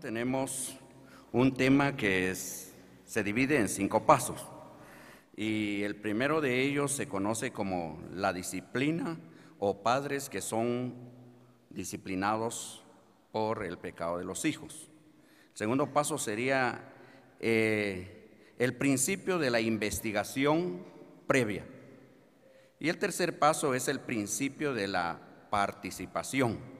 tenemos un tema que se divide en cinco pasos y el primero de ellos se conoce como la disciplina o padres que son disciplinados por el pecado de los hijos. El segundo paso sería eh, el principio de la investigación previa. Y el tercer paso es el principio de la participación.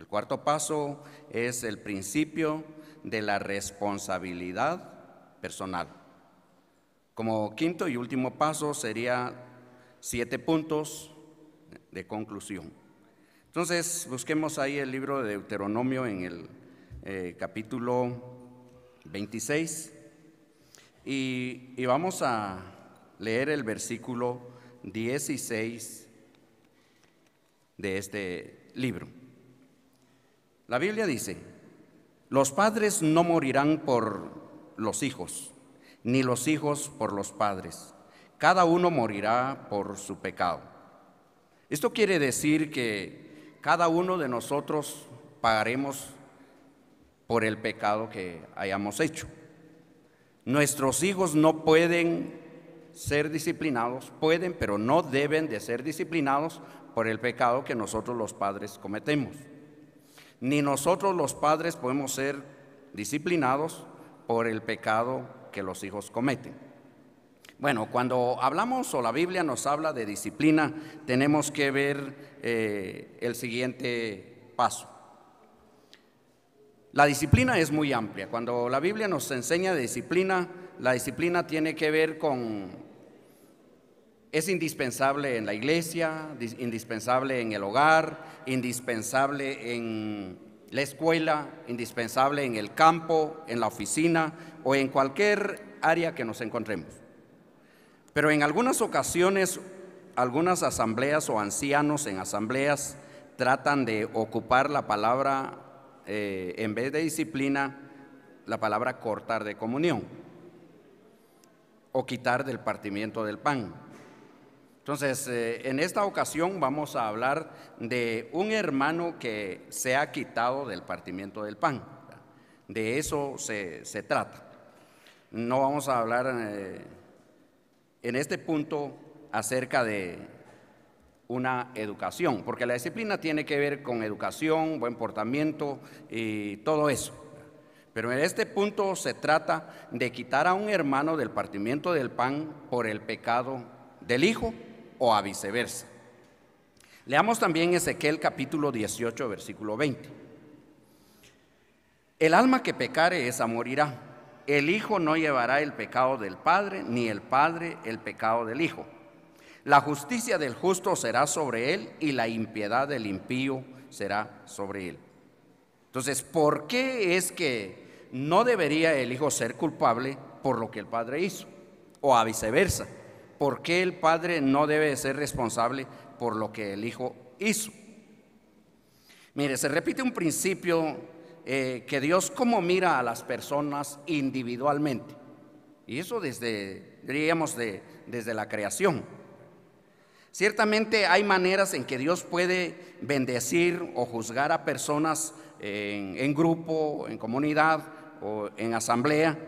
El cuarto paso es el principio de la responsabilidad personal. Como quinto y último paso sería siete puntos de conclusión. Entonces, busquemos ahí el libro de Deuteronomio en el eh, capítulo 26 y vamos a leer el versículo 16 de este libro. La Biblia dice, los padres no morirán por los hijos, ni los hijos por los padres. Cada uno morirá por su pecado. Esto quiere decir que cada uno de nosotros pagaremos por el pecado que hayamos hecho. Nuestros hijos no pueden ser disciplinados, pueden, pero no deben de ser disciplinados por el pecado que nosotros los padres cometemos. Ni nosotros los padres podemos ser disciplinados por el pecado que los hijos cometen. Bueno, cuando hablamos o la Biblia nos habla de disciplina, tenemos que ver eh, el siguiente paso. La disciplina es muy amplia. Cuando la Biblia nos enseña disciplina, la disciplina tiene que ver con es indispensable en la iglesia, indispensable en el hogar, indispensable en la escuela, indispensable en el campo, en la oficina o en cualquier área que nos encontremos. Pero en algunas ocasiones, algunas asambleas o ancianos en asambleas tratan de ocupar la palabra, eh, en vez de disciplina, la palabra cortar de comunión o quitar del partimiento del pan. Entonces, eh, en esta ocasión vamos a hablar de un hermano que se ha quitado del partimiento del pan. De eso se, trata. No vamos a hablar eh, en este punto acerca de una educación, porque la disciplina tiene que ver con educación, buen portamiento y todo eso. Pero en este punto se trata de quitar a un hermano del partimiento del pan por el pecado del hijo o a viceversa. Leamos también Ezequiel capítulo 18, versículo 20. El alma que pecare esa morirá. El hijo no llevará el pecado del padre, ni el padre el pecado del hijo. La justicia del justo será sobre él y la impiedad del impío será sobre él. Entonces, ¿por qué es que no debería el hijo ser culpable por lo que el padre hizo? O a viceversa por qué el padre no debe ser responsable por lo que el hijo hizo. Mire, se repite un principio eh, que Dios como mira a las personas individualmente. Y eso desde, diríamos, desde la creación. Ciertamente hay maneras en que Dios puede bendecir o juzgar a personas en grupo, en comunidad o en asamblea,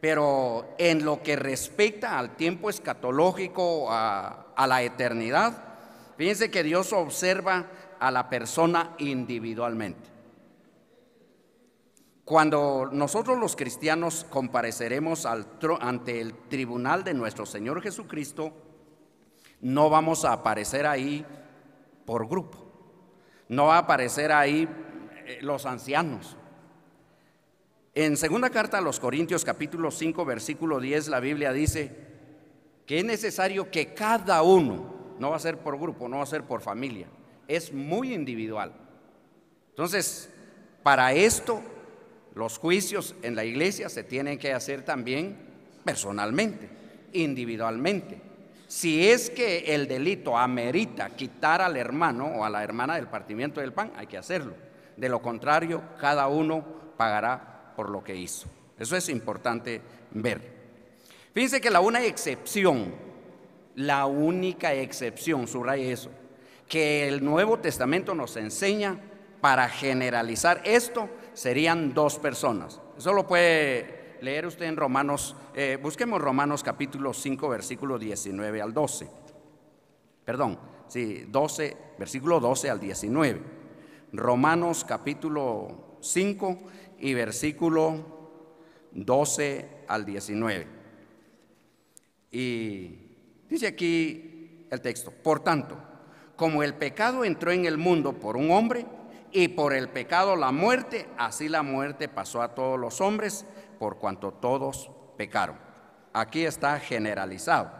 pero en lo que respecta al tiempo escatológico, a, la eternidad, fíjense que Dios observa a la persona individualmente. Cuando nosotros los cristianos compareceremos ante el tribunal de nuestro Señor Jesucristo, no vamos a aparecer ahí por grupo, no va a aparecer ahí eh, los ancianos, en segunda carta a los Corintios capítulo 5 versículo 10 la Biblia dice que es necesario que cada uno, no va a ser por grupo, no va a ser por familia, es muy individual. Entonces, para esto los juicios en la iglesia se tienen que hacer también personalmente, individualmente. Si es que el delito amerita quitar al hermano o a la hermana del partimiento del pan, hay que hacerlo. De lo contrario, cada uno pagará por lo que hizo. Eso es importante ver. Fíjense que la una excepción, la única excepción, subraya eso, que el Nuevo Testamento nos enseña para generalizar esto serían dos personas. Eso lo puede leer usted en Romanos, eh, busquemos Romanos capítulo 5, versículo 19 al 12. Perdón, sí, 12, versículo 12 al 19. Romanos capítulo 5 y versículo 12 al 19. Y dice aquí el texto, por tanto, como el pecado entró en el mundo por un hombre y por el pecado la muerte, así la muerte pasó a todos los hombres por cuanto todos pecaron. Aquí está generalizado.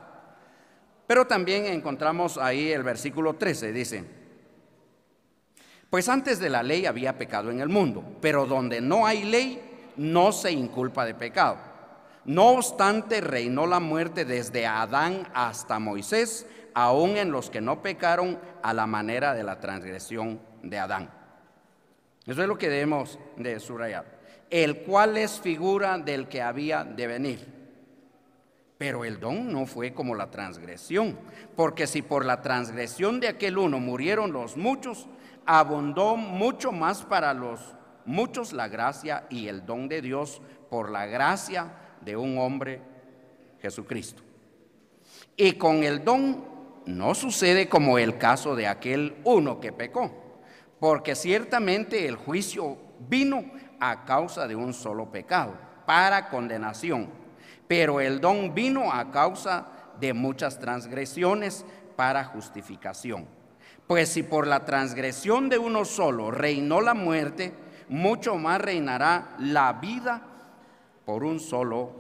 Pero también encontramos ahí el versículo 13, dice, pues antes de la ley había pecado en el mundo, pero donde no hay ley no se inculpa de pecado. No obstante, reinó la muerte desde Adán hasta Moisés, aún en los que no pecaron a la manera de la transgresión de Adán. Eso es lo que debemos de subrayar. El cual es figura del que había de venir. Pero el don no fue como la transgresión, porque si por la transgresión de aquel uno murieron los muchos, abundó mucho más para los muchos la gracia y el don de Dios por la gracia de un hombre, Jesucristo. Y con el don no sucede como el caso de aquel uno que pecó, porque ciertamente el juicio vino a causa de un solo pecado, para condenación, pero el don vino a causa de muchas transgresiones para justificación. Pues si por la transgresión de uno solo reinó la muerte, mucho más reinará la vida por un solo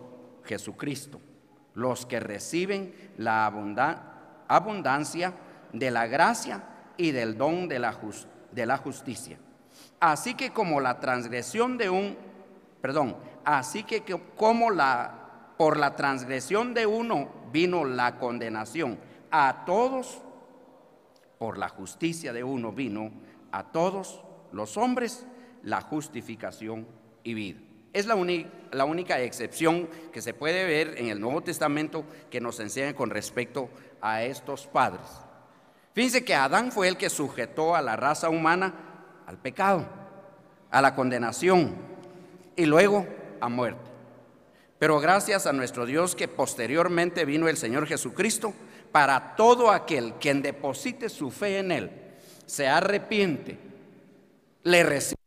Jesucristo. Los que reciben la abundancia de la gracia y del don de la, de la justicia. Así que como la transgresión de un, perdón, así que como la, por la transgresión de uno vino la condenación a todos por la justicia de uno vino a todos los hombres la justificación y vida. Es la, única excepción que se puede ver en el Nuevo Testamento que nos enseña con respecto a estos padres. Fíjense que Adán fue el que sujetó a la raza humana al pecado, a la condenación y luego a muerte. Pero gracias a nuestro Dios que posteriormente vino el Señor Jesucristo, para todo aquel quien deposite su fe en Él, se arrepiente, le recibe.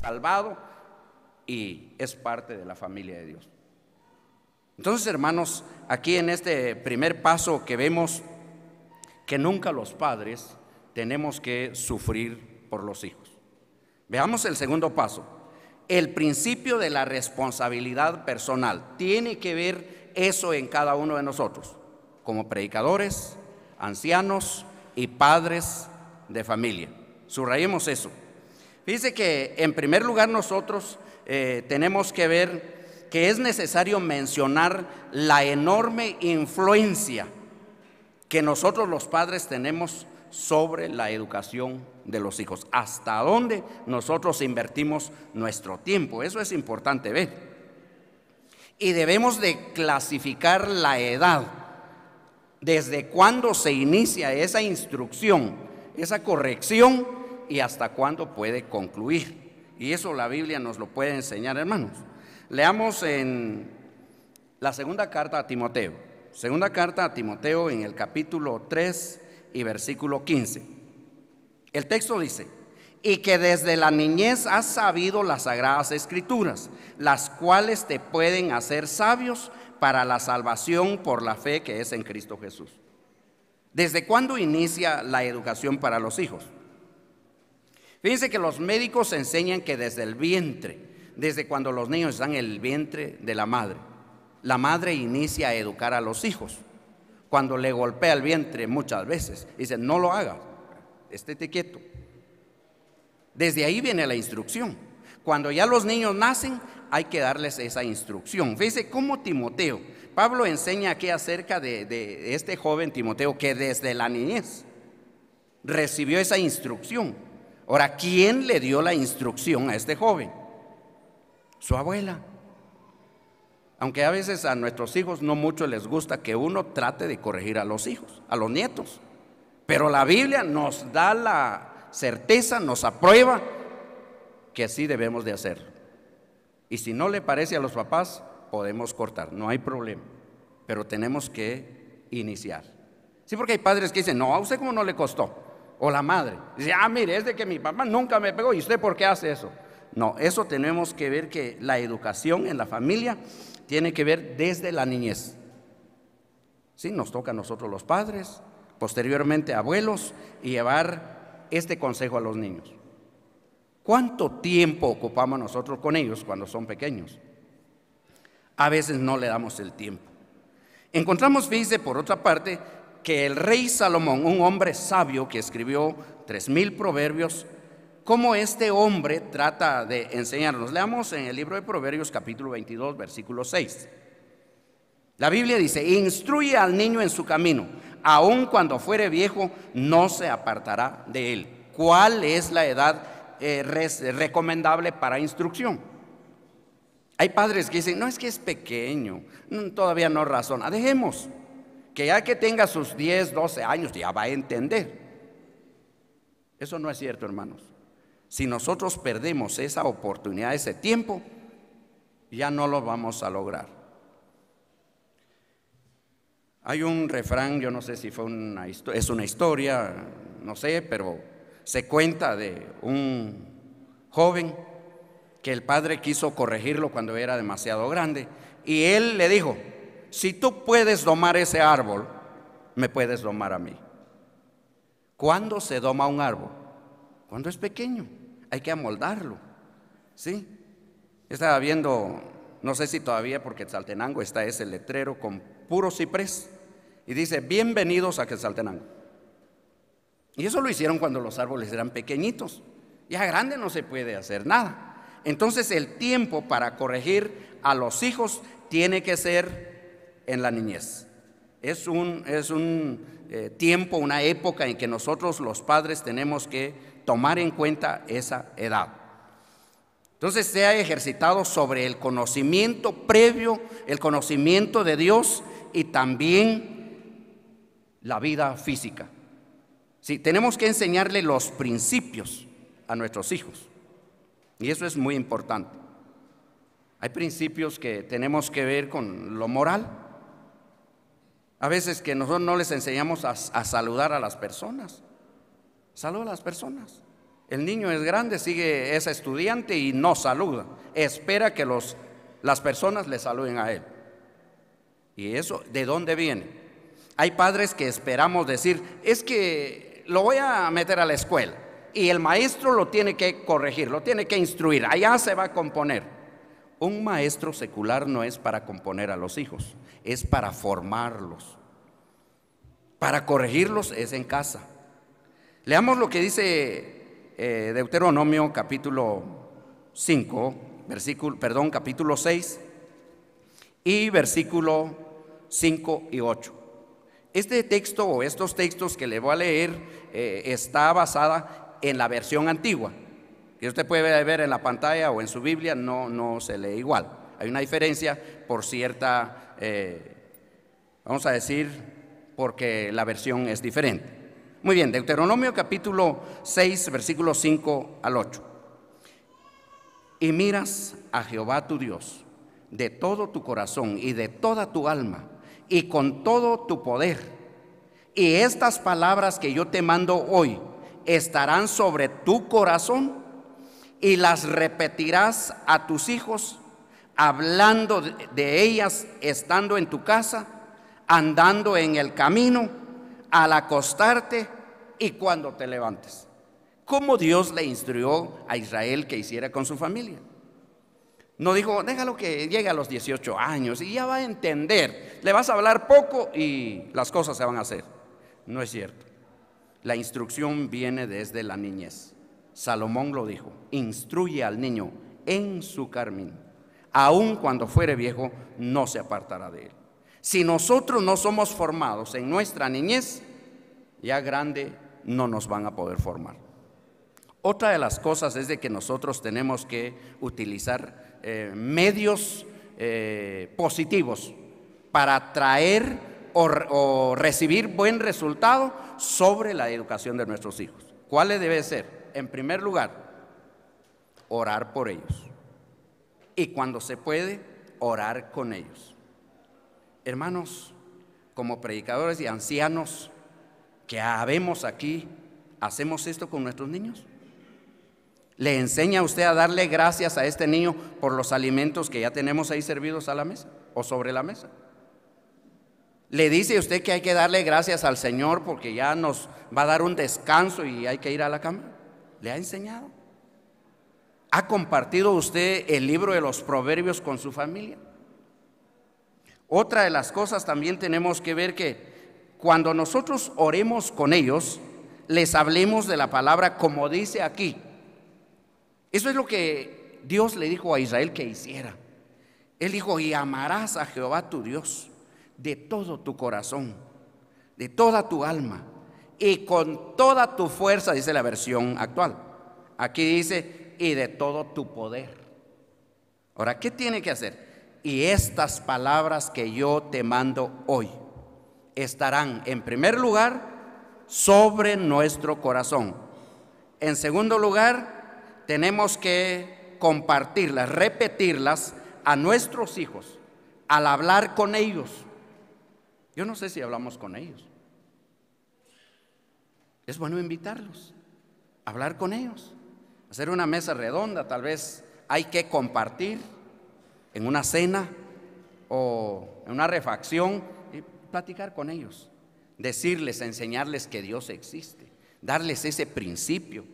salvado y es parte de la familia de Dios. Entonces, hermanos, aquí en este primer paso que vemos que nunca los padres tenemos que sufrir por los hijos. Veamos el segundo paso el principio de la responsabilidad personal. Tiene que ver eso en cada uno de nosotros, como predicadores, ancianos y padres de familia. Subrayemos eso. Dice que en primer lugar nosotros eh, tenemos que ver que es necesario mencionar la enorme influencia que nosotros los padres tenemos sobre la educación de los hijos. Hasta dónde nosotros invertimos nuestro tiempo. Eso es importante ver. Y debemos de clasificar la edad. Desde cuándo se inicia esa instrucción, esa corrección y hasta cuándo puede concluir. Y eso la Biblia nos lo puede enseñar, hermanos. Leamos en la segunda carta a Timoteo. Segunda carta a Timoteo en el capítulo 3, y versículo 15. El texto dice, y que desde la niñez has sabido las sagradas escrituras, las cuales te pueden hacer sabios para la salvación por la fe que es en Cristo Jesús. ¿Desde cuándo inicia la educación para los hijos? Fíjense que los médicos enseñan que desde el vientre, desde cuando los niños están en el vientre de la madre, la madre inicia a educar a los hijos cuando le golpea el vientre muchas veces. Dice, no lo hagas, estéte quieto. Desde ahí viene la instrucción. Cuando ya los niños nacen, hay que darles esa instrucción. Fíjese cómo Timoteo, Pablo enseña aquí acerca de, de este joven Timoteo que desde la niñez recibió esa instrucción. Ahora, ¿quién le dio la instrucción a este joven? Su abuela. Aunque a veces a nuestros hijos no mucho les gusta que uno trate de corregir a los hijos, a los nietos. Pero la Biblia nos da la certeza, nos aprueba que así debemos de hacer. Y si no le parece a los papás, podemos cortar, no hay problema. Pero tenemos que iniciar. Sí, porque hay padres que dicen, no, a usted cómo no le costó. O la madre. Dice, ah, mire, es de que mi papá nunca me pegó. ¿Y usted por qué hace eso? No, eso tenemos que ver que la educación en la familia tiene que ver desde la niñez. Sí, nos toca a nosotros los padres, posteriormente abuelos, y llevar este consejo a los niños. ¿Cuánto tiempo ocupamos nosotros con ellos cuando son pequeños? A veces no le damos el tiempo. Encontramos, fíjense, por otra parte, que el rey Salomón, un hombre sabio que escribió tres mil proverbios, cómo este hombre trata de enseñarnos. Leamos en el libro de Proverbios capítulo 22, versículo 6. La Biblia dice, instruye al niño en su camino, aun cuando fuere viejo, no se apartará de él. ¿Cuál es la edad eh, recomendable para instrucción? Hay padres que dicen, no es que es pequeño, todavía no razona. Dejemos que ya que tenga sus 10, 12 años, ya va a entender. Eso no es cierto, hermanos. Si nosotros perdemos esa oportunidad, ese tiempo, ya no lo vamos a lograr. Hay un refrán, yo no sé si fue una, es una historia, no sé, pero se cuenta de un joven que el padre quiso corregirlo cuando era demasiado grande y él le dijo, si tú puedes domar ese árbol, me puedes domar a mí. ¿Cuándo se doma un árbol? Cuando es pequeño hay que amoldarlo. ¿Sí? Estaba viendo, no sé si todavía porque Saltenango está ese letrero con puro ciprés y dice, bienvenidos a Saltenango Y eso lo hicieron cuando los árboles eran pequeñitos. Ya grande no se puede hacer nada. Entonces el tiempo para corregir a los hijos tiene que ser en la niñez. Es un, es un eh, tiempo, una época en que nosotros los padres tenemos que tomar en cuenta esa edad. Entonces se ha ejercitado sobre el conocimiento previo, el conocimiento de Dios y también la vida física. Si tenemos que enseñarle los principios a nuestros hijos. Y eso es muy importante. Hay principios que tenemos que ver con lo moral. A veces que nosotros no les enseñamos a saludar a las personas. Saluda a las personas. El niño es grande, sigue, es estudiante y no saluda. Espera que las personas le saluden a él. ¿Y eso de dónde viene? Hay padres que esperamos decir, es que lo voy a meter a la escuela y el maestro lo tiene que corregir, lo tiene que instruir, allá se va a componer. Un maestro secular no es para componer a los hijos, es para formarlos. Para corregirlos es en casa. Leamos lo que dice eh, Deuteronomio capítulo 5, perdón, capítulo 6 y versículo 5 y 8. Este texto o estos textos que le voy a leer eh, está basada en la versión antigua, que usted puede ver en la pantalla o en su Biblia, no, no se lee igual. Hay una diferencia por cierta, eh, vamos a decir, porque la versión es diferente. Muy bien, Deuteronomio capítulo 6, versículos 5 al 8. Y miras a Jehová tu Dios de todo tu corazón y de toda tu alma y con todo tu poder. Y estas palabras que yo te mando hoy estarán sobre tu corazón y las repetirás a tus hijos, hablando de ellas estando en tu casa, andando en el camino al acostarte y cuando te levantes. ¿Cómo Dios le instruyó a Israel que hiciera con su familia? No dijo, déjalo que llegue a los 18 años y ya va a entender. Le vas a hablar poco y las cosas se van a hacer. No es cierto. La instrucción viene desde la niñez. Salomón lo dijo, instruye al niño en su carmín. Aun cuando fuere viejo, no se apartará de él. Si nosotros no somos formados en nuestra niñez, ya grande no nos van a poder formar. Otra de las cosas es de que nosotros tenemos que utilizar eh, medios eh, positivos para traer o, o recibir buen resultado sobre la educación de nuestros hijos. ¿Cuál debe ser? En primer lugar, orar por ellos. Y cuando se puede, orar con ellos hermanos, como predicadores y ancianos que habemos aquí, ¿hacemos esto con nuestros niños? ¿Le enseña usted a darle gracias a este niño por los alimentos que ya tenemos ahí servidos a la mesa o sobre la mesa? ¿Le dice usted que hay que darle gracias al Señor porque ya nos va a dar un descanso y hay que ir a la cama? ¿Le ha enseñado? ¿Ha compartido usted el libro de los proverbios con su familia? Otra de las cosas también tenemos que ver que cuando nosotros oremos con ellos, les hablemos de la palabra como dice aquí. Eso es lo que Dios le dijo a Israel que hiciera. Él dijo, y amarás a Jehová tu Dios de todo tu corazón, de toda tu alma y con toda tu fuerza, dice la versión actual. Aquí dice, y de todo tu poder. Ahora, ¿qué tiene que hacer? y estas palabras que yo te mando hoy estarán en primer lugar sobre nuestro corazón. En segundo lugar, tenemos que compartirlas, repetirlas a nuestros hijos al hablar con ellos. Yo no sé si hablamos con ellos. Es bueno invitarlos, hablar con ellos, hacer una mesa redonda, tal vez hay que compartir en una cena o en una refacción, y platicar con ellos, decirles, enseñarles que Dios existe, darles ese principio.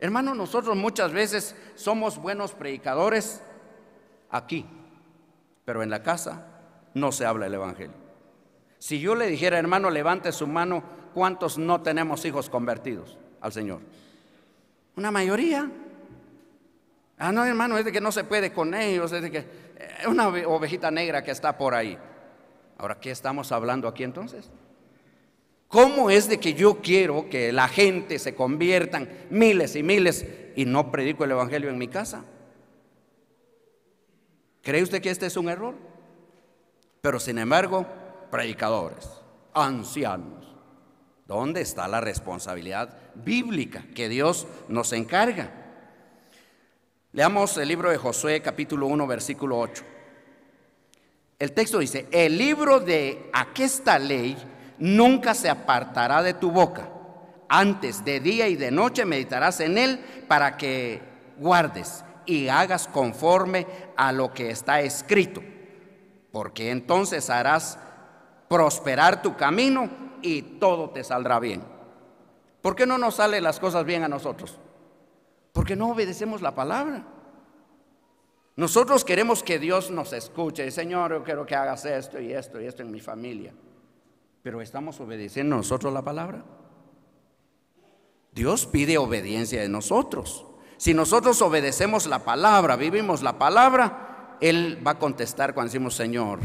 Hermano, nosotros muchas veces somos buenos predicadores aquí, pero en la casa no se habla el Evangelio. Si yo le dijera, hermano, levante su mano, ¿cuántos no tenemos hijos convertidos al Señor? Una mayoría. Ah, no, hermano, es de que no se puede con ellos, es de que es eh, una ovejita negra que está por ahí. Ahora, ¿qué estamos hablando aquí entonces? ¿Cómo es de que yo quiero que la gente se conviertan miles y miles y no predico el Evangelio en mi casa? ¿Cree usted que este es un error? Pero sin embargo, predicadores, ancianos, ¿dónde está la responsabilidad bíblica que Dios nos encarga? Leamos el libro de Josué capítulo 1 versículo 8. El texto dice, el libro de aquesta ley nunca se apartará de tu boca. Antes de día y de noche meditarás en él para que guardes y hagas conforme a lo que está escrito. Porque entonces harás prosperar tu camino y todo te saldrá bien. ¿Por qué no nos salen las cosas bien a nosotros? Porque no obedecemos la palabra. Nosotros queremos que Dios nos escuche. Señor, yo quiero que hagas esto y esto y esto en mi familia. Pero ¿estamos obedeciendo nosotros la palabra? Dios pide obediencia de nosotros. Si nosotros obedecemos la palabra, vivimos la palabra, Él va a contestar cuando decimos, Señor,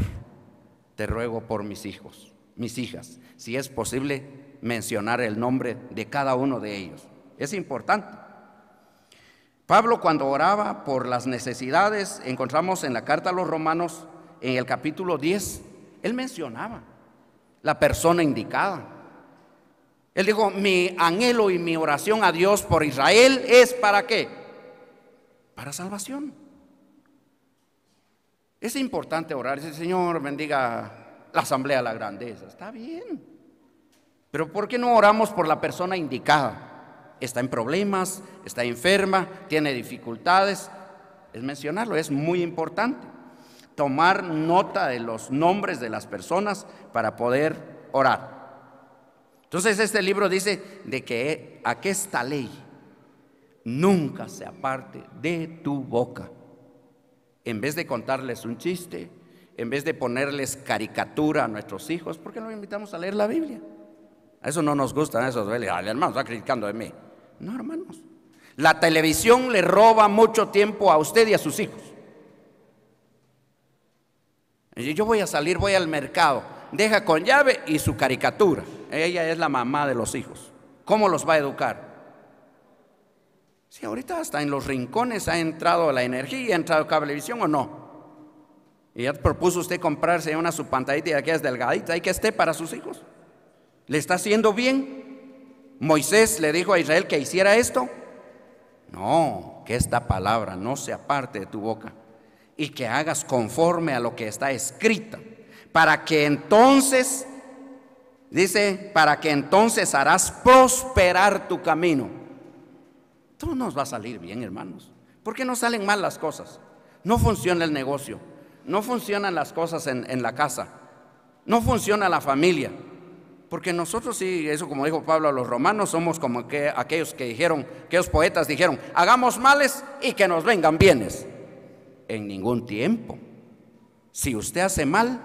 te ruego por mis hijos, mis hijas. Si es posible mencionar el nombre de cada uno de ellos. Es importante. Pablo cuando oraba por las necesidades, encontramos en la carta a los romanos, en el capítulo 10, él mencionaba la persona indicada. Él dijo, mi anhelo y mi oración a Dios por Israel es para qué? Para salvación. Es importante orar, dice, Señor, bendiga la asamblea la grandeza. Está bien. Pero ¿por qué no oramos por la persona indicada? está en problemas, está enferma, tiene dificultades. Es mencionarlo, es muy importante. Tomar nota de los nombres de las personas para poder orar. Entonces este libro dice de que aquesta ley nunca se aparte de tu boca. En vez de contarles un chiste, en vez de ponerles caricatura a nuestros hijos, ¿por qué no invitamos a leer la Biblia? A eso no nos gusta, a eso duele. hermano está criticando de mí. No, hermanos. La televisión le roba mucho tiempo a usted y a sus hijos. Yo voy a salir, voy al mercado, deja con llave y su caricatura. Ella es la mamá de los hijos. ¿Cómo los va a educar? Si ahorita hasta en los rincones ha entrado la energía, ha entrado cablevisión o no. Y ya propuso usted comprarse una su pantallita y es delgadita, hay que esté para sus hijos. ¿Le está haciendo bien? Moisés le dijo a Israel que hiciera esto. No, que esta palabra no se aparte de tu boca y que hagas conforme a lo que está escrito, para que entonces, dice, para que entonces harás prosperar tu camino. Todo nos va a salir bien, hermanos. porque no salen mal las cosas? No funciona el negocio, no funcionan las cosas en, en la casa, no funciona la familia, porque nosotros sí, eso como dijo Pablo a los romanos, somos como aquellos que dijeron, que los poetas dijeron, hagamos males y que nos vengan bienes. En ningún tiempo. Si usted hace mal,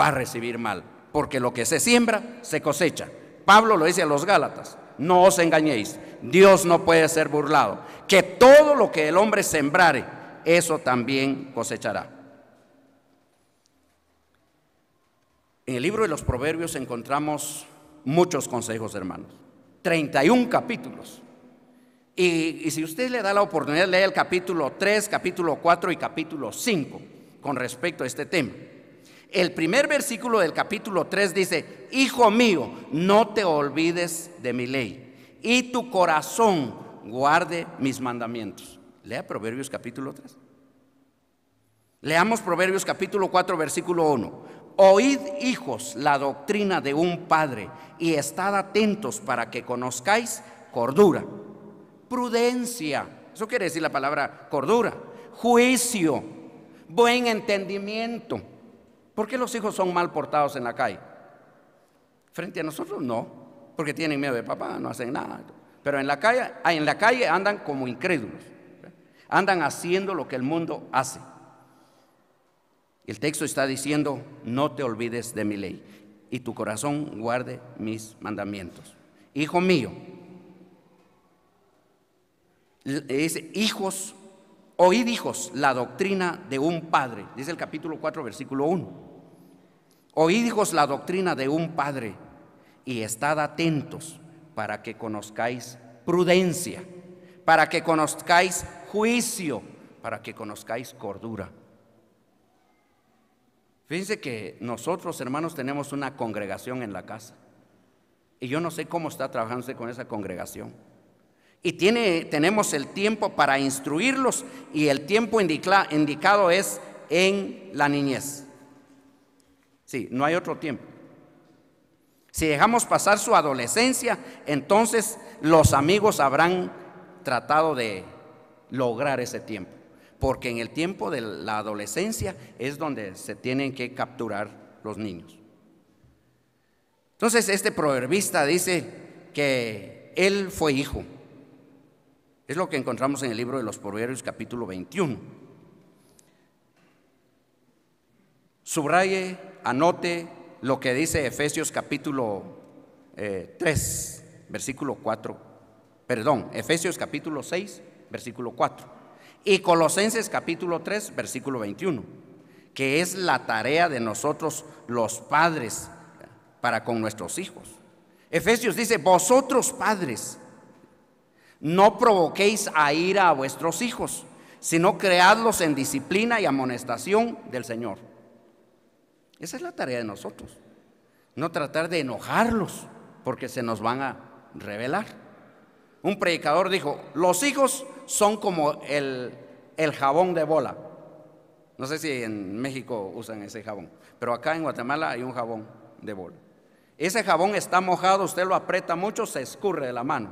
va a recibir mal, porque lo que se siembra, se cosecha. Pablo lo dice a los Gálatas, no os engañéis, Dios no puede ser burlado, que todo lo que el hombre sembrare, eso también cosechará. En el libro de los Proverbios encontramos muchos consejos, hermanos. 31 capítulos. Y, si usted le da la oportunidad, lea el capítulo 3, capítulo 4 y capítulo 5 con respecto a este tema. El primer versículo del capítulo 3 dice, Hijo mío, no te olvides de mi ley y tu corazón guarde mis mandamientos. Lea Proverbios capítulo 3. Leamos Proverbios capítulo 4, versículo 1. Oíd, hijos, la doctrina de un padre y estad atentos para que conozcáis cordura, prudencia, eso quiere decir la palabra cordura, juicio, buen entendimiento. ¿Por qué los hijos son mal portados en la calle? Frente a nosotros no, porque tienen miedo de papá, no hacen nada. Pero en la calle, en la calle andan como incrédulos, andan haciendo lo que el mundo hace. El texto está diciendo, no te olvides de mi ley y tu corazón guarde mis mandamientos. Hijo mío, dice hijos, oíd hijos la doctrina de un padre, dice el capítulo 4, versículo 1. Oíd hijos la doctrina de un padre y estad atentos para que conozcáis prudencia, para que conozcáis juicio, para que conozcáis cordura Fíjense que nosotros, hermanos, tenemos una congregación en la casa. Y yo no sé cómo está trabajando con esa congregación. Y tiene, tenemos el tiempo para instruirlos y el tiempo indicado es en la niñez. Sí, no hay otro tiempo. Si dejamos pasar su adolescencia, entonces los amigos habrán tratado de lograr ese tiempo porque en el tiempo de la adolescencia es donde se tienen que capturar los niños. Entonces este proverbista dice que él fue hijo. Es lo que encontramos en el libro de los Proverbios capítulo 21. Subraye, anote lo que dice Efesios capítulo 3, eh, versículo 4. Perdón, Efesios capítulo 6, versículo 4. Y Colosenses capítulo 3, versículo 21, que es la tarea de nosotros los padres para con nuestros hijos. Efesios dice, vosotros padres, no provoquéis a ira a vuestros hijos, sino creadlos en disciplina y amonestación del Señor. Esa es la tarea de nosotros. No tratar de enojarlos porque se nos van a revelar. Un predicador dijo, los hijos son como el, jabón de bola. No sé si en México usan ese jabón, pero acá en Guatemala hay un jabón de bola. Ese jabón está mojado, usted lo aprieta mucho, se escurre de la mano.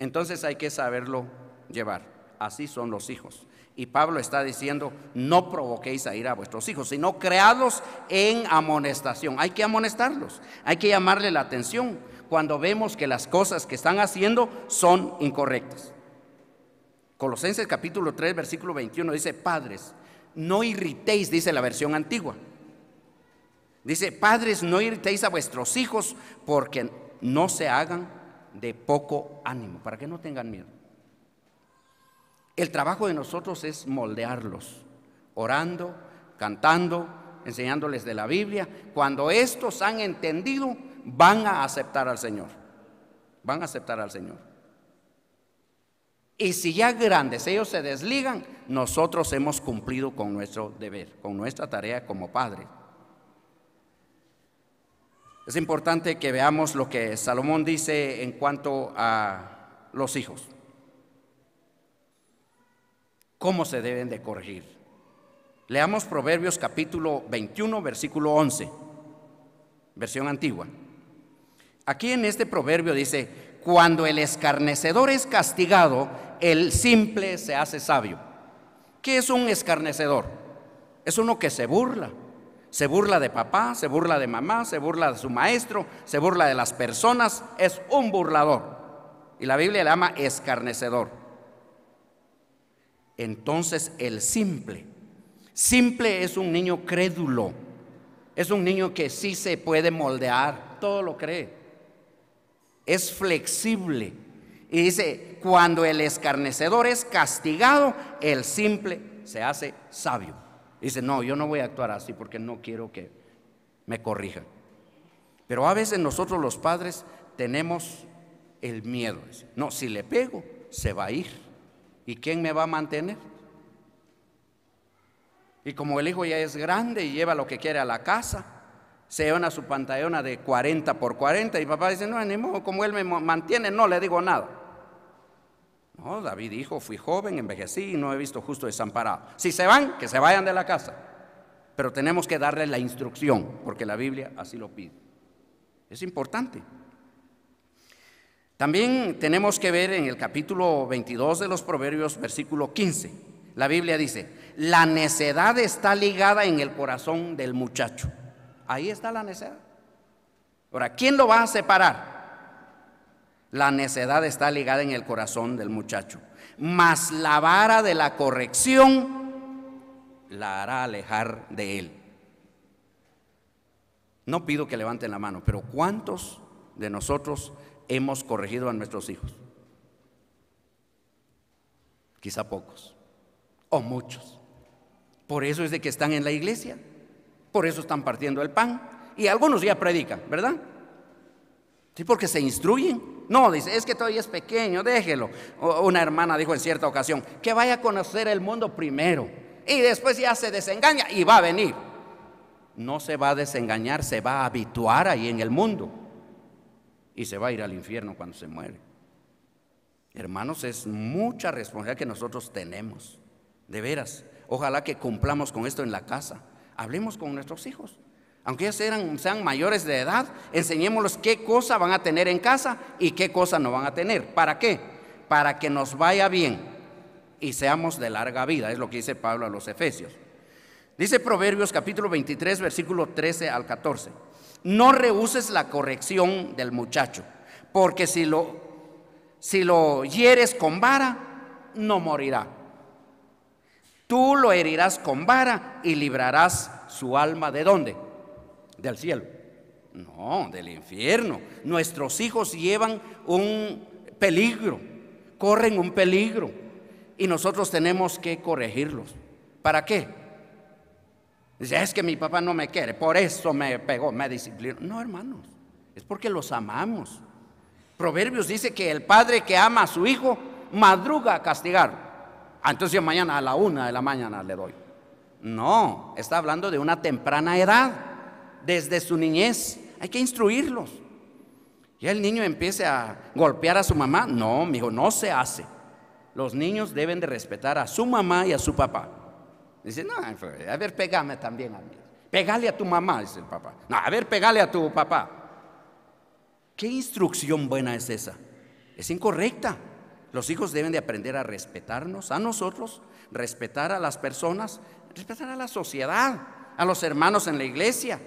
Entonces hay que saberlo llevar. Así son los hijos. Y Pablo está diciendo, no provoquéis a ir a vuestros hijos, sino creados en amonestación. Hay que amonestarlos, hay que llamarle la atención cuando vemos que las cosas que están haciendo son incorrectas. Colosenses capítulo 3, versículo 21 dice, padres, no irritéis, dice la versión antigua. Dice, padres, no irritéis a vuestros hijos porque no se hagan de poco ánimo, para que no tengan miedo. El trabajo de nosotros es moldearlos, orando, cantando, enseñándoles de la Biblia. Cuando estos han entendido, van a aceptar al Señor. Van a aceptar al Señor. Y si ya grandes ellos se desligan, nosotros hemos cumplido con nuestro deber, con nuestra tarea como padre Es importante que veamos lo que Salomón dice en cuanto a los hijos. ¿Cómo se deben de corregir? Leamos Proverbios capítulo 21, versículo 11, versión antigua. Aquí en este proverbio dice, cuando el escarnecedor es castigado, el simple se hace sabio. ¿Qué es un escarnecedor? Es uno que se burla. Se burla de papá, se burla de mamá, se burla de su maestro, se burla de las personas. Es un burlador. Y la Biblia le llama escarnecedor. Entonces el simple. Simple es un niño crédulo. Es un niño que sí se puede moldear. Todo lo cree es flexible. Y dice, cuando el escarnecedor es castigado, el simple se hace sabio. Dice, no, yo no voy a actuar así porque no quiero que me corrijan. Pero a veces nosotros los padres tenemos el miedo. no, si le pego, se va a ir. ¿Y quién me va a mantener? Y como el hijo ya es grande y lleva lo que quiere a la casa, se llevan su pantalona de 40 por 40 y papá dice, no, ni modo, como él me mantiene, no le digo nada. No, David dijo, fui joven, envejecí y no he visto justo desamparado. Si se van, que se vayan de la casa. Pero tenemos que darle la instrucción, porque la Biblia así lo pide. Es importante. También tenemos que ver en el capítulo 22 de los Proverbios, versículo 15. La Biblia dice, la necedad está ligada en el corazón del muchacho Ahí está la necedad. Ahora, ¿quién lo va a separar? La necedad está ligada en el corazón del muchacho. Mas la vara de la corrección la hará alejar de él. No pido que levanten la mano, pero ¿cuántos de nosotros hemos corregido a nuestros hijos? Quizá pocos o muchos. Por eso es de que están en la iglesia. Por eso están partiendo el pan. Y algunos ya predican, ¿verdad? Sí, porque se instruyen. No, dice, es que todavía es pequeño, déjelo. una hermana dijo en cierta ocasión, que vaya a conocer el mundo primero. Y después ya se desengaña y va a venir. No se va a desengañar, se va a habituar ahí en el mundo. Y se va a ir al infierno cuando se muere. Hermanos, es mucha responsabilidad que nosotros tenemos. De veras. Ojalá que cumplamos con esto en la casa hablemos con nuestros hijos. Aunque ellos sean mayores de edad, enseñémoslos qué cosa van a tener en casa y qué cosa no van a tener. ¿Para qué? Para que nos vaya bien y seamos de larga vida, es lo que dice Pablo a los Efesios. Dice Proverbios capítulo 23, versículo 13 al 14. No rehuses la corrección del muchacho, porque si lo, si lo hieres con vara, no morirá. Tú lo herirás con vara y librarás su alma de dónde? Del cielo. No, del infierno. Nuestros hijos llevan un peligro, corren un peligro y nosotros tenemos que corregirlos. ¿Para qué? Dice, es que mi papá no me quiere, por eso me pegó, me disciplinó. No, hermanos, es porque los amamos. Proverbios dice que el padre que ama a su hijo madruga a castigarlo. Ah, entonces mañana a la una de la mañana le doy. No, está hablando de una temprana edad, desde su niñez. Hay que instruirlos. Y el niño empiece a golpear a su mamá. No, mi hijo, no se hace. Los niños deben de respetar a su mamá y a su papá. Dice, no, a ver, pégame también a mí. Pégale a tu mamá, dice el papá. No, a ver, pegale a tu papá. ¿Qué instrucción buena es esa? Es incorrecta. Los hijos deben de aprender a respetarnos, a nosotros, respetar a las personas, respetar a la sociedad, a los hermanos en la iglesia.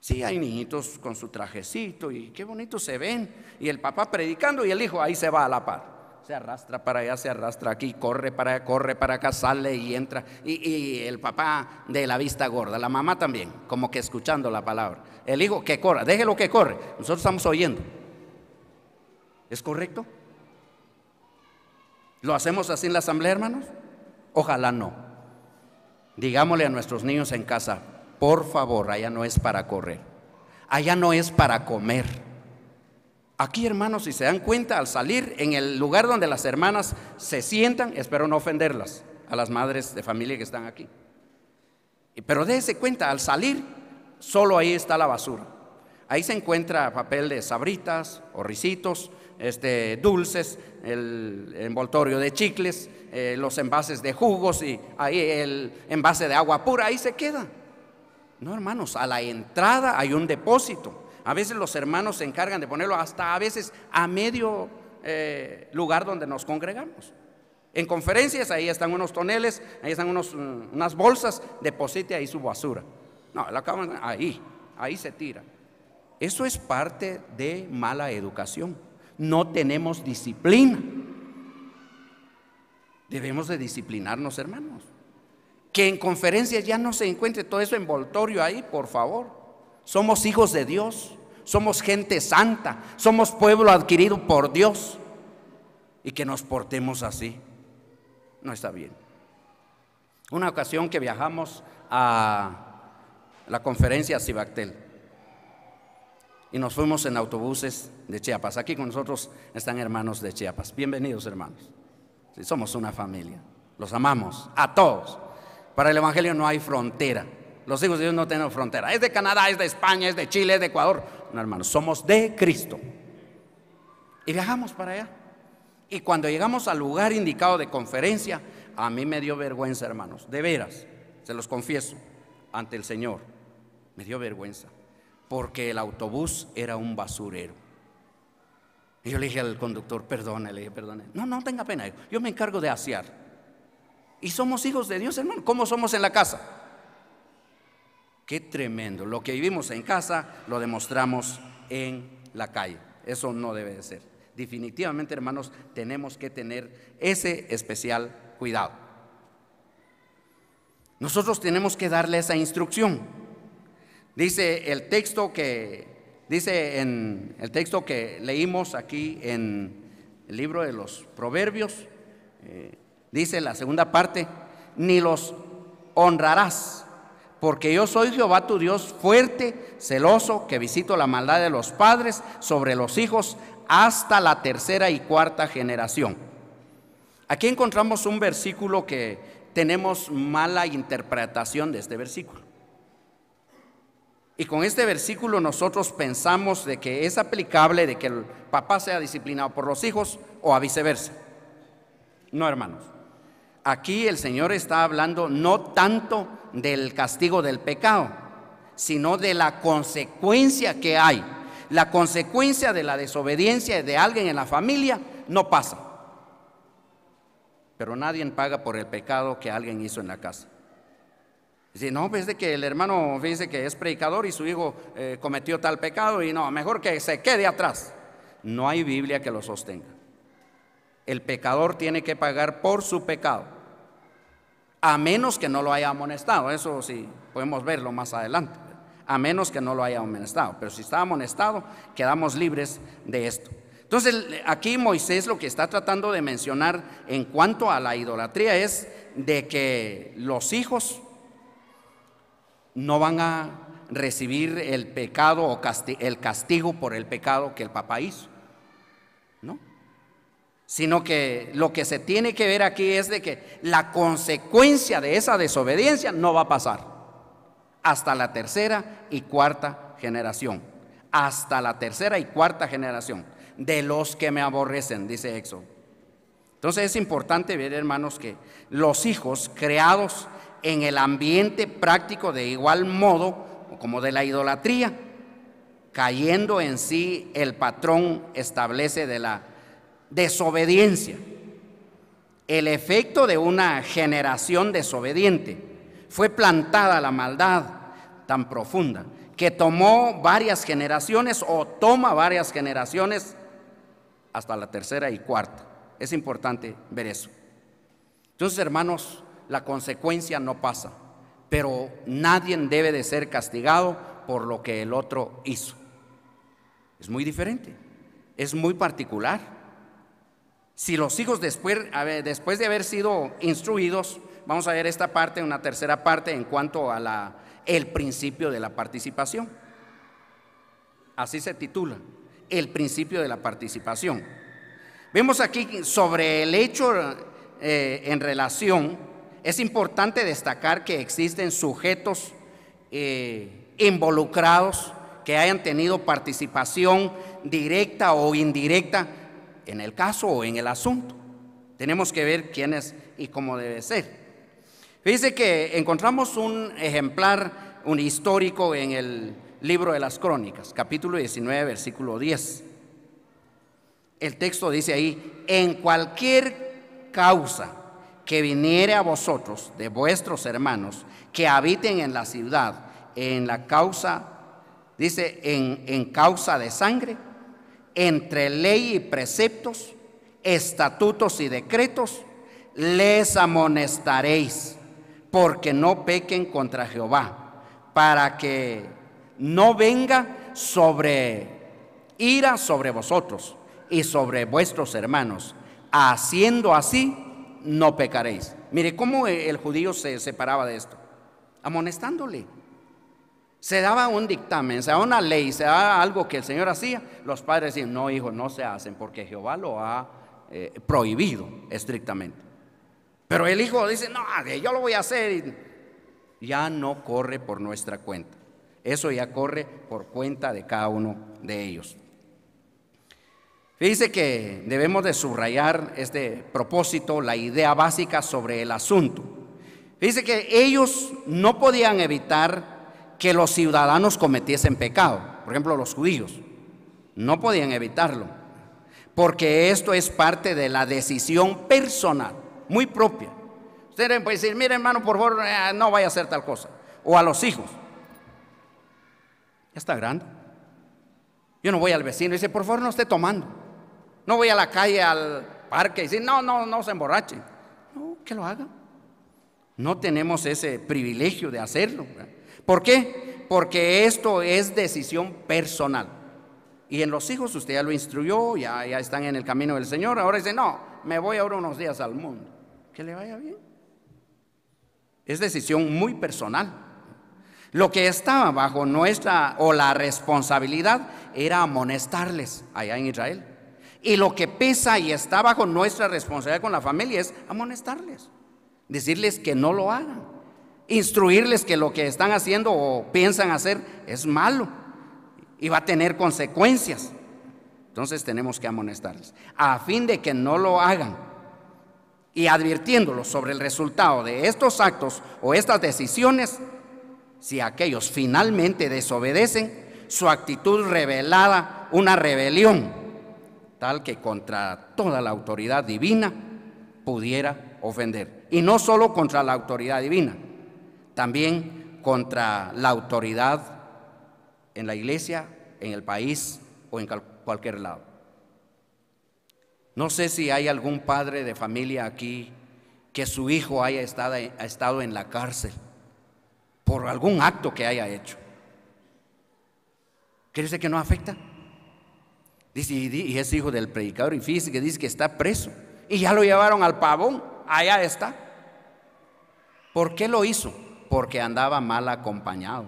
Sí, hay niñitos con su trajecito y qué bonito se ven. Y el papá predicando y el hijo ahí se va a la par. Se arrastra para allá, se arrastra aquí, corre para corre para acá, sale y entra. Y, y el papá de la vista gorda, la mamá también, como que escuchando la palabra. El hijo que corra, déjelo que corre. Nosotros estamos oyendo. ¿Es correcto? ¿Lo hacemos así en la asamblea, hermanos? Ojalá no. Digámosle a nuestros niños en casa, por favor, allá no es para correr, allá no es para comer. Aquí, hermanos, si se dan cuenta, al salir en el lugar donde las hermanas se sientan, espero no ofenderlas a las madres de familia que están aquí. Pero dése cuenta, al salir, solo ahí está la basura. Ahí se encuentra papel de sabritas o risitos, este, dulces, el envoltorio de chicles, eh, los envases de jugos y ahí el envase de agua pura, ahí se queda. No, hermanos, a la entrada hay un depósito. A veces los hermanos se encargan de ponerlo hasta a veces a medio eh, lugar donde nos congregamos. En conferencias ahí están unos toneles, ahí están unos, mm, unas bolsas, deposite ahí su basura. No, la ahí, ahí se tira. Eso es parte de mala educación no tenemos disciplina. Debemos de disciplinarnos, hermanos. Que en conferencias ya no se encuentre todo eso envoltorio ahí, por favor. Somos hijos de Dios, somos gente santa, somos pueblo adquirido por Dios. Y que nos portemos así, no está bien. Una ocasión que viajamos a la conferencia Cibactel y nos fuimos en autobuses de Chiapas. Aquí con nosotros están hermanos de Chiapas. Bienvenidos hermanos. Si somos una familia. Los amamos a todos. Para el Evangelio no hay frontera. Los hijos de Dios no tienen frontera. Es de Canadá, es de España, es de Chile, es de Ecuador. No, hermanos, somos de Cristo. Y viajamos para allá. Y cuando llegamos al lugar indicado de conferencia, a mí me dio vergüenza, hermanos. De veras, se los confieso, ante el Señor. Me dio vergüenza porque el autobús era un basurero. Y yo le dije al conductor, perdone, le dije, perdone. No, no tenga pena, yo me encargo de asear. Y somos hijos de Dios, hermano. ¿Cómo somos en la casa? Qué tremendo. Lo que vivimos en casa lo demostramos en la calle. Eso no debe de ser. Definitivamente, hermanos, tenemos que tener ese especial cuidado. Nosotros tenemos que darle esa instrucción. Dice el texto que, dice en el texto que leímos aquí en el libro de los Proverbios, eh, dice la segunda parte, ni los honrarás, porque yo soy Jehová tu Dios fuerte, celoso, que visito la maldad de los padres sobre los hijos hasta la tercera y cuarta generación. Aquí encontramos un versículo que tenemos mala interpretación de este versículo. Y con este versículo nosotros pensamos de que es aplicable de que el papá sea disciplinado por los hijos o a viceversa. No, hermanos. Aquí el Señor está hablando no tanto del castigo del pecado, sino de la consecuencia que hay. La consecuencia de la desobediencia de alguien en la familia no pasa. Pero nadie paga por el pecado que alguien hizo en la casa. Dice, no, pues de que el hermano dice que es predicador y su hijo eh, cometió tal pecado y no, mejor que se quede atrás. No hay Biblia que lo sostenga. El pecador tiene que pagar por su pecado, a menos que no lo haya amonestado. Eso sí, podemos verlo más adelante a menos que no lo haya amonestado. Pero si está amonestado, quedamos libres de esto. Entonces, aquí Moisés lo que está tratando de mencionar en cuanto a la idolatría es de que los hijos no van a recibir el pecado o el castigo por el pecado que el papá hizo. ¿No? Sino que lo que se tiene que ver aquí es de que la consecuencia de esa desobediencia no va a pasar hasta la tercera y cuarta generación. Hasta la tercera y cuarta generación de los que me aborrecen, dice Éxodo. Entonces es importante ver, hermanos, que los hijos creados en el ambiente práctico de igual modo como de la idolatría, cayendo en sí el patrón establece de la desobediencia. El efecto de una generación desobediente fue plantada la maldad tan profunda que tomó varias generaciones o toma varias generaciones hasta la tercera y cuarta. Es importante ver eso. Entonces, hermanos, la consecuencia no pasa. Pero nadie debe de ser castigado por lo que el otro hizo. Es muy diferente, es muy particular. Si los hijos después, después de haber sido instruidos, vamos a ver esta parte, una tercera parte en cuanto a la, el principio de la participación. Así se titula, el principio de la participación. Vemos aquí sobre el hecho eh, en relación es importante destacar que existen sujetos eh, involucrados que hayan tenido participación directa o indirecta en el caso o en el asunto. Tenemos que ver quién es y cómo debe ser. Dice que encontramos un ejemplar un histórico en el libro de las Crónicas, capítulo 19, versículo 10. El texto dice ahí, en cualquier causa que viniere a vosotros de vuestros hermanos que habiten en la ciudad, en la causa, dice, en, en causa de sangre, entre ley y preceptos, estatutos y decretos, les amonestaréis, porque no pequen contra Jehová, para que no venga sobre ira sobre vosotros y sobre vuestros hermanos, haciendo así no pecaréis. Mire cómo e-, el judío se separaba de esto, amonestándole. Se daba un dictamen, se daba una ley, se daba algo que el Señor hacía. Los padres decían, no, hijo, no se hacen porque Jehová lo ha eh, prohibido estrictamente. Pero el hijo dice, no, yo lo voy a hacer. Y ya no corre por nuestra cuenta. Eso ya corre por cuenta de cada uno de ellos dice que debemos de subrayar este propósito, la idea básica sobre el asunto. dice que ellos no podían evitar que los ciudadanos cometiesen pecado, por ejemplo los judíos, no podían evitarlo, porque esto es parte de la decisión personal, muy propia. Ustedes pueden decir, mire hermano, por favor, eh, no vaya a hacer tal cosa, o a los hijos, ya está grande. Yo no voy al vecino dice, por favor, no esté tomando. No voy a la calle, al parque y decir, no, no, no se emborrache. No, que lo haga. No tenemos ese privilegio de hacerlo. ¿Por qué? Porque esto es decisión personal. Y en los hijos usted ya lo instruyó, ya, ya están en el camino del Señor. Ahora dice, no, me voy ahora unos días al mundo. Que le vaya bien. Es decisión muy personal. Lo que estaba bajo nuestra o la responsabilidad era amonestarles allá en Israel. Y lo que pesa y está bajo nuestra responsabilidad con la familia es amonestarles, decirles que no lo hagan, instruirles que lo que están haciendo o piensan hacer es malo y va a tener consecuencias. Entonces tenemos que amonestarles a fin de que no lo hagan y advirtiéndolos sobre el resultado de estos actos o estas decisiones, si aquellos finalmente desobedecen, su actitud revelada una rebelión tal que contra toda la autoridad divina pudiera ofender. Y no solo contra la autoridad divina, también contra la autoridad en la iglesia, en el país o en cualquier lado. No sé si hay algún padre de familia aquí que su hijo haya estado, ha estado en la cárcel por algún acto que haya hecho. crees decir que no afecta? Dice, y es hijo del predicador. Y fíjese que dice que está preso. Y ya lo llevaron al pavón. Allá está. ¿Por qué lo hizo? Porque andaba mal acompañado.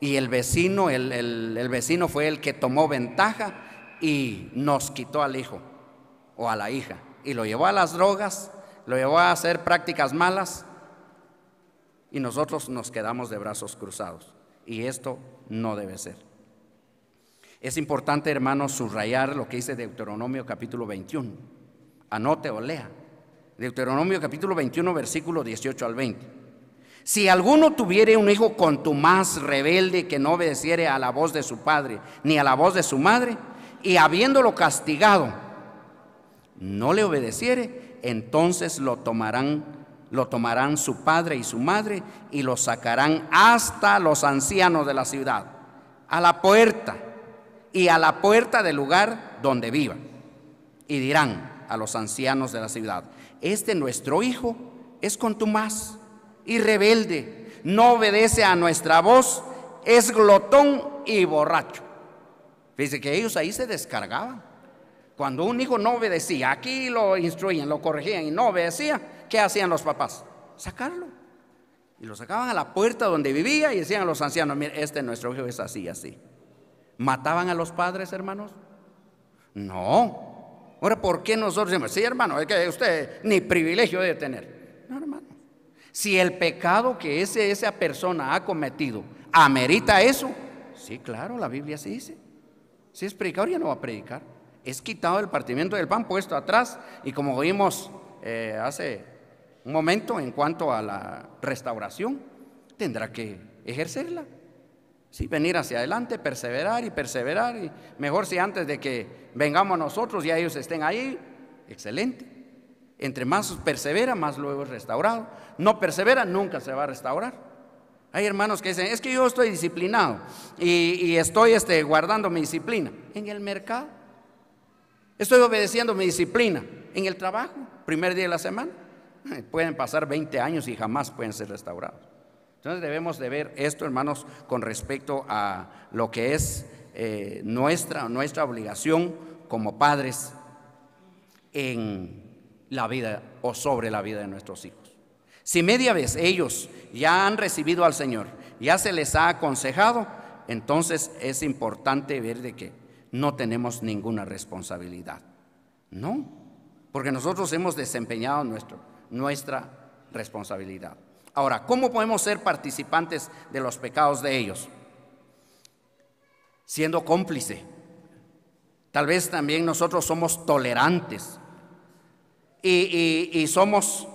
Y el vecino, el, el vecino fue el que tomó ventaja y nos quitó al hijo o a la hija. Y lo llevó a las drogas, lo llevó a hacer prácticas malas. Y nosotros nos quedamos de brazos cruzados. Y esto no debe ser. Es importante, hermanos, subrayar lo que dice Deuteronomio capítulo 21. Anote o lea. Deuteronomio capítulo 21, versículo 18 al 20. Si alguno tuviere un hijo contumaz, rebelde, que no obedeciere a la voz de su padre ni a la voz de su madre, y habiéndolo castigado, no le obedeciere, entonces lo tomarán lo tomarán su padre y su madre y lo sacarán hasta los ancianos de la ciudad, a la puerta y a la puerta del lugar donde vivan, Y dirán a los ancianos de la ciudad, este nuestro hijo es contumaz y rebelde, no obedece a nuestra voz, es glotón y borracho. Dice que ellos ahí se descargaban. Cuando un hijo no obedecía, aquí lo instruían, lo corregían y no obedecía, ¿qué hacían los papás? Sacarlo. Y lo sacaban a la puerta donde vivía y decían a los ancianos, mire, este nuestro hijo es así, así. ¿Mataban a los padres, hermanos? No. Ahora, ¿por qué nosotros decimos, sí, hermano, es que usted ni privilegio debe tener? No, hermano. Si el pecado que esa persona ha cometido amerita eso, sí, claro, la Biblia se dice. Si es predicador, ya no va a predicar. Es quitado el partimiento del pan, puesto atrás. Y como vimos eh, hace un momento en cuanto a la restauración, tendrá que ejercerla. Sí, venir hacia adelante, perseverar y perseverar. Y mejor si antes de que vengamos nosotros ya ellos estén ahí, excelente. Entre más persevera, más luego es restaurado. No persevera, nunca se va a restaurar. Hay hermanos que dicen, es que yo estoy disciplinado y, estoy este, guardando mi disciplina. En el mercado. Estoy obedeciendo mi disciplina. En el trabajo, primer día de la semana. Eh, pueden pasar 20 años y jamás pueden ser restaurados. Entonces debemos de ver esto, hermanos, con respecto a lo que es eh, nuestra, nuestra obligación como padres en la vida o sobre la vida de nuestros hijos. Si media vez ellos ya han recibido al Señor, ya se les ha aconsejado, entonces es importante ver de que no tenemos ninguna responsabilidad. No, porque nosotros hemos desempeñado nuestro, nuestra responsabilidad. Ahora, ¿cómo podemos ser participantes de los pecados de ellos? Siendo cómplice. Tal vez también nosotros somos tolerantes y, somos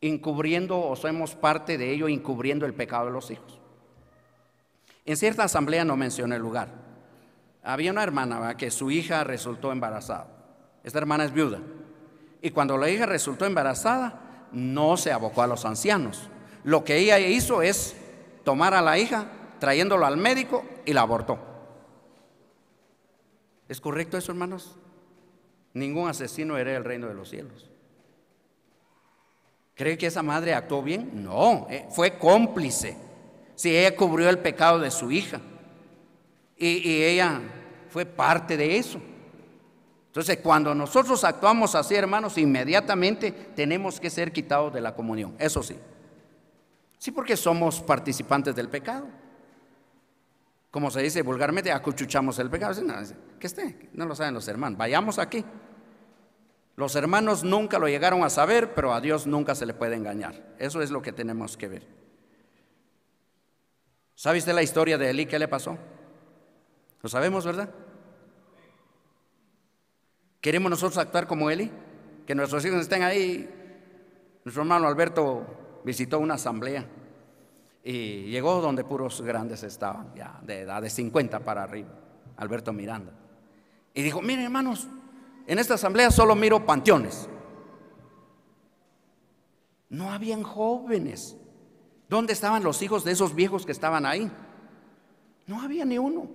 encubriendo o somos parte de ello, encubriendo el pecado de los hijos. En cierta asamblea no mencioné el lugar. Había una hermana que su hija resultó embarazada. Esta hermana es viuda. Y cuando la hija resultó embarazada, no se abocó a los ancianos. Lo que ella hizo es tomar a la hija, trayéndola al médico y la abortó. ¿Es correcto eso, hermanos? Ningún asesino Era el reino de los cielos. ¿Cree que esa madre actuó bien? No, eh, fue cómplice. Si ella cubrió el pecado de su hija y ella fue parte de eso. Entonces, cuando nosotros actuamos así, hermanos, inmediatamente tenemos que ser quitados de la comunión, eso sí. Sí, porque somos participantes del pecado. Como se dice vulgarmente, acuchuchamos el pecado. que esté, no lo saben los hermanos, vayamos aquí. Los hermanos nunca lo llegaron a saber, pero a Dios nunca se le puede engañar. Eso es lo que tenemos que ver. ¿Sabe usted la historia de Eli? ¿Qué le pasó? Lo sabemos, ¿verdad? ¿Queremos nosotros actuar como Eli? Que nuestros hijos estén ahí. Nuestro hermano Alberto visitó una asamblea y llegó donde puros grandes estaban, ya de edad de 50 para arriba, Alberto Miranda. Y dijo, miren hermanos, en esta asamblea solo miro panteones. No habían jóvenes. ¿Dónde estaban los hijos de esos viejos que estaban ahí? No había ni uno.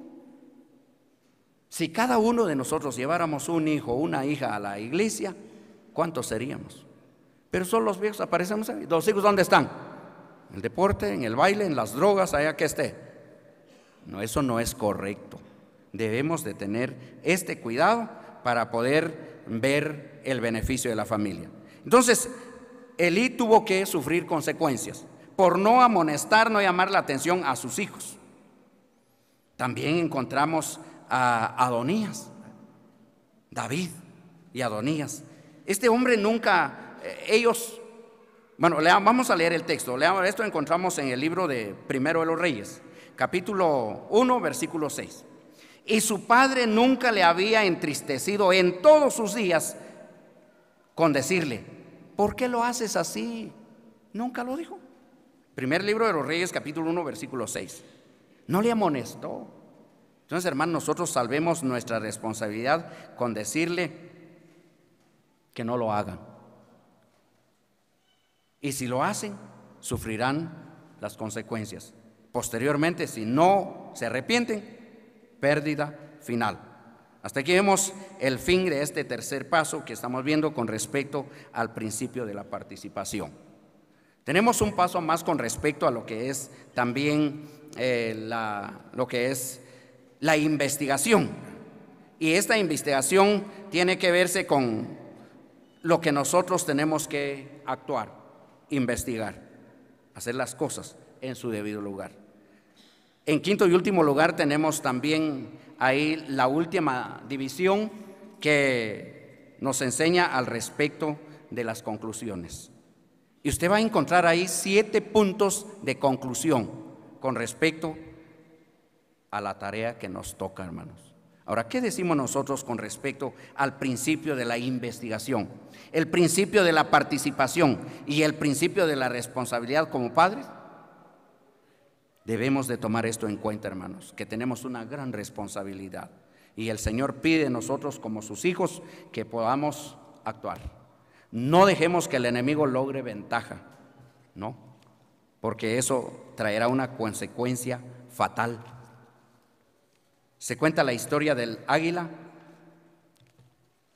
Si cada uno de nosotros lleváramos un hijo o una hija a la iglesia, ¿cuántos seríamos? Pero solo los viejos aparecemos ahí. ¿Los hijos dónde están? En el deporte, en el baile, en las drogas, allá que esté. No, eso no es correcto. Debemos de tener este cuidado para poder ver el beneficio de la familia. Entonces, Elí tuvo que sufrir consecuencias por no amonestar, no llamar la atención a sus hijos. También encontramos a Adonías, David y Adonías. Este hombre nunca, eh, ellos, bueno, vamos a leer el texto, esto encontramos en el libro de Primero de los Reyes, capítulo 1, versículo 6. Y su padre nunca le había entristecido en todos sus días con decirle, ¿por qué lo haces así? Nunca lo dijo. Primer libro de los Reyes, capítulo 1, versículo 6. No le amonestó, entonces, hermanos, nosotros salvemos nuestra responsabilidad con decirle que no lo hagan. Y si lo hacen, sufrirán las consecuencias. Posteriormente, si no se arrepienten, pérdida final. Hasta aquí vemos el fin de este tercer paso que estamos viendo con respecto al principio de la participación. Tenemos un paso más con respecto a lo que es también eh, la, lo que es la investigación. Y esta investigación tiene que verse con lo que nosotros tenemos que actuar, investigar, hacer las cosas en su debido lugar. En quinto y último lugar tenemos también ahí la última división que nos enseña al respecto de las conclusiones. Y usted va a encontrar ahí siete puntos de conclusión con respecto a a la tarea que nos toca, hermanos. Ahora, ¿qué decimos nosotros con respecto al principio de la investigación? El principio de la participación y el principio de la responsabilidad como padres. Debemos de tomar esto en cuenta, hermanos, que tenemos una gran responsabilidad. Y el Señor pide a nosotros como sus hijos que podamos actuar. No dejemos que el enemigo logre ventaja, ¿no? Porque eso traerá una consecuencia fatal se cuenta la historia del águila.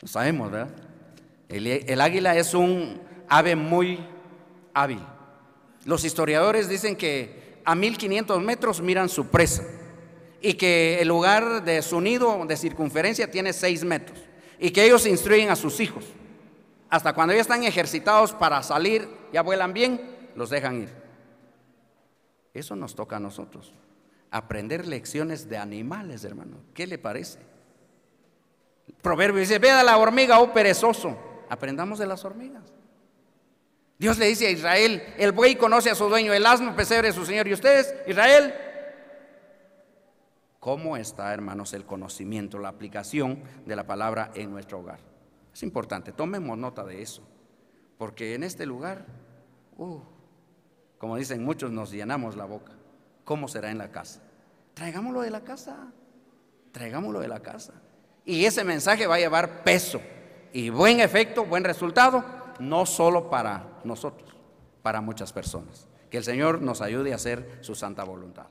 Lo sabemos, ¿verdad? El, águila es un ave muy hábil. Los historiadores dicen que a 1500 metros miran su presa y que el lugar de su nido de circunferencia tiene 6 metros y que ellos instruyen a sus hijos. Hasta cuando ya están ejercitados para salir, ya vuelan bien, los dejan ir. Eso nos toca a nosotros aprender lecciones de animales, hermano. ¿Qué le parece? El proverbio dice, ve a la hormiga, oh perezoso. Aprendamos de las hormigas. Dios le dice a Israel, el buey conoce a su dueño, el asno pesebre a su señor. ¿Y ustedes, Israel? ¿Cómo está, hermanos, el conocimiento, la aplicación de la palabra en nuestro hogar? Es importante, tomemos nota de eso. Porque en este lugar, uh, como dicen muchos, nos llenamos la boca. ¿cómo será en la casa? Traigámoslo de la casa, traigámoslo de la casa. Y ese mensaje va a llevar peso y buen efecto, buen resultado, no solo para nosotros, para muchas personas. Que el Señor nos ayude a hacer su santa voluntad.